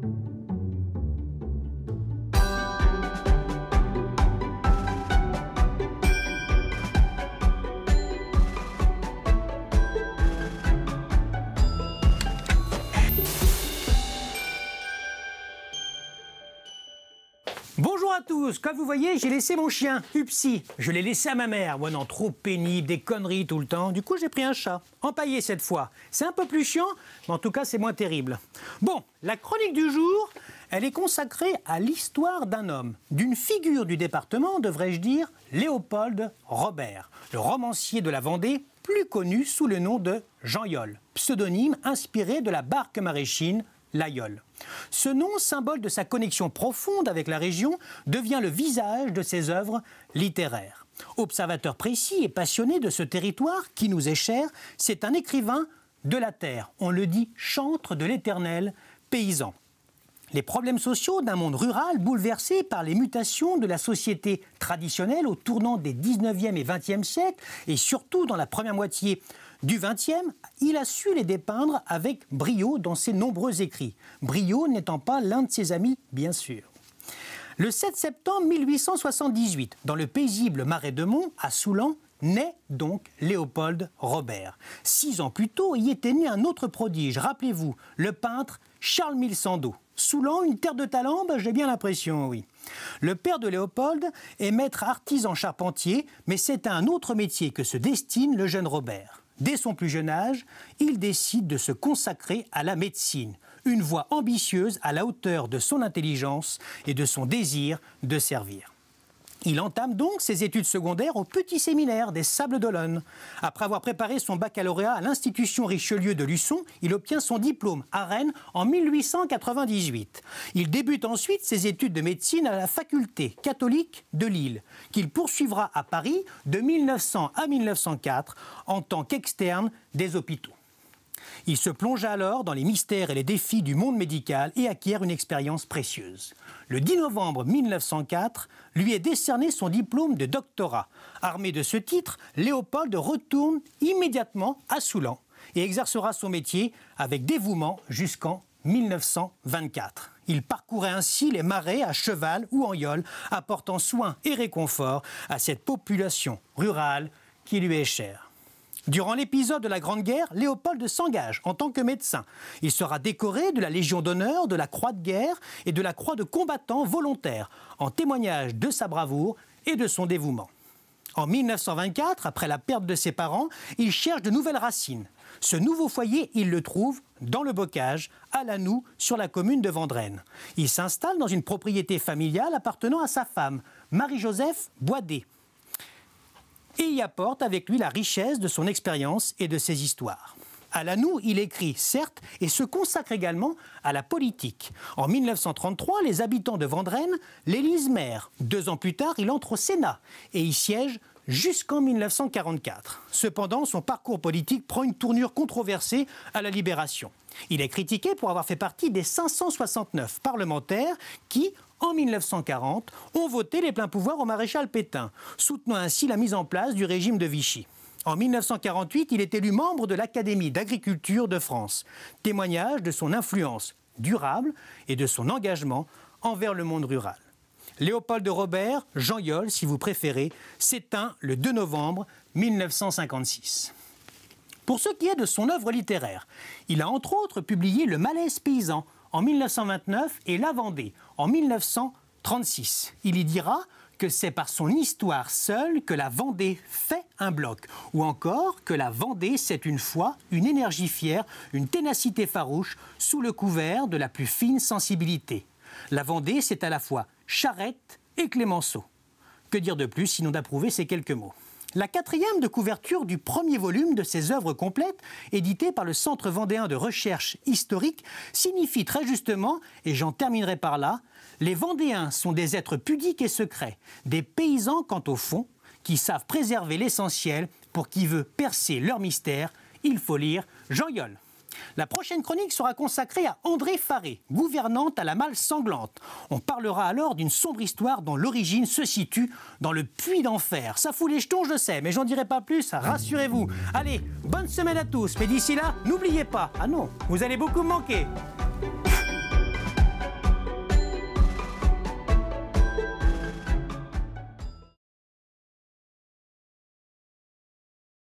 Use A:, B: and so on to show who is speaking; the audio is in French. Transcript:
A: Thank you. Bonjour à tous, comme vous voyez, j'ai laissé mon chien, Upsi. Je l'ai laissé à ma mère. Ouais non, trop pénible, des conneries tout le temps. Du coup, j'ai pris un chat, empaillé cette fois. C'est un peu plus chiant, mais en tout cas, c'est moins terrible. Bon, la chronique du jour, elle est consacrée à l'histoire d'un homme, d'une figure du département, devrais-je dire, Léopold Robert, le romancier de la Vendée, plus connu sous le nom de Jean Yol, pseudonyme inspiré de la barque maréchine, l'aïeul. Ce nom, symbole de sa connexion profonde avec la région, devient le visage de ses œuvres littéraires. Observateur précis et passionné de ce territoire qui nous est cher, c'est un écrivain de la terre, on le dit chantre de l'éternel paysan les problèmes sociaux d'un monde rural bouleversé par les mutations de la société traditionnelle au tournant des 19e et 20e siècles, et surtout dans la première moitié du 20e, il a su les dépeindre avec brio dans ses nombreux écrits, brio n'étant pas l'un de ses amis, bien sûr. Le 7 septembre 1878, dans le paisible Marais de Mont, à Soulan, naît donc Léopold Robert. Six ans plus tôt, y était né un autre prodige, rappelez-vous, le peintre Charles Milsando. Soulant, une terre de talent bah, J'ai bien l'impression, oui. Le père de Léopold est maître artisan charpentier, mais c'est à un autre métier que se destine le jeune Robert. Dès son plus jeune âge, il décide de se consacrer à la médecine, une voie ambitieuse à la hauteur de son intelligence et de son désir de servir. Il entame donc ses études secondaires au petit séminaire des Sables d'Olonne. Après avoir préparé son baccalauréat à l'institution Richelieu de Luçon, il obtient son diplôme à Rennes en 1898. Il débute ensuite ses études de médecine à la faculté catholique de Lille, qu'il poursuivra à Paris de 1900 à 1904 en tant qu'externe des hôpitaux. Il se plonge alors dans les mystères et les défis du monde médical et acquiert une expérience précieuse. Le 10 novembre 1904, lui est décerné son diplôme de doctorat. Armé de ce titre, Léopold retourne immédiatement à Soulan et exercera son métier avec dévouement jusqu'en 1924. Il parcourait ainsi les marais à cheval ou en yole, apportant soin et réconfort à cette population rurale qui lui est chère. Durant l'épisode de la Grande Guerre, Léopold s'engage en tant que médecin. Il sera décoré de la Légion d'honneur, de la Croix de guerre et de la Croix de combattant volontaire, en témoignage de sa bravoure et de son dévouement. En 1924, après la perte de ses parents, il cherche de nouvelles racines. Ce nouveau foyer, il le trouve dans le Bocage, à Noue sur la commune de Vendrenne. Il s'installe dans une propriété familiale appartenant à sa femme, Marie-Joseph Boidet et y apporte avec lui la richesse de son expérience et de ses histoires. À Alanou, il écrit, certes, et se consacre également à la politique. En 1933, les habitants de Vendrenne l'élisent maire. Deux ans plus tard, il entre au Sénat et y siège jusqu'en 1944. Cependant, son parcours politique prend une tournure controversée à la Libération. Il est critiqué pour avoir fait partie des 569 parlementaires qui, en 1940, ont voté les pleins pouvoirs au maréchal Pétain, soutenant ainsi la mise en place du régime de Vichy. En 1948, il est élu membre de l'Académie d'agriculture de France, témoignage de son influence durable et de son engagement envers le monde rural. Léopold de Robert, Jean Yol si vous préférez, s'éteint le 2 novembre 1956. Pour ce qui est de son œuvre littéraire, il a entre autres publié Le malaise paysan en 1929 et la Vendée en 1936. Il y dira que c'est par son histoire seule que la Vendée fait un bloc, ou encore que la Vendée, c'est une foi, une énergie fière, une ténacité farouche, sous le couvert de la plus fine sensibilité. La Vendée, c'est à la fois Charette et Clémenceau. Que dire de plus sinon d'approuver ces quelques mots la quatrième de couverture du premier volume de ses œuvres complètes, édité par le Centre vendéen de recherche historique, signifie très justement, et j'en terminerai par là, les Vendéens sont des êtres pudiques et secrets, des paysans quant au fond, qui savent préserver l'essentiel pour qui veut percer leur mystère. Il faut lire Jean la prochaine chronique sera consacrée à André Faré, gouvernante à la malle sanglante. On parlera alors d'une sombre histoire dont l'origine se situe dans le puits d'enfer. Ça fout les jetons, je sais, mais j'en dirai pas plus, rassurez-vous. Allez, bonne semaine à tous, mais d'ici là, n'oubliez pas, ah non, vous allez beaucoup me manquer.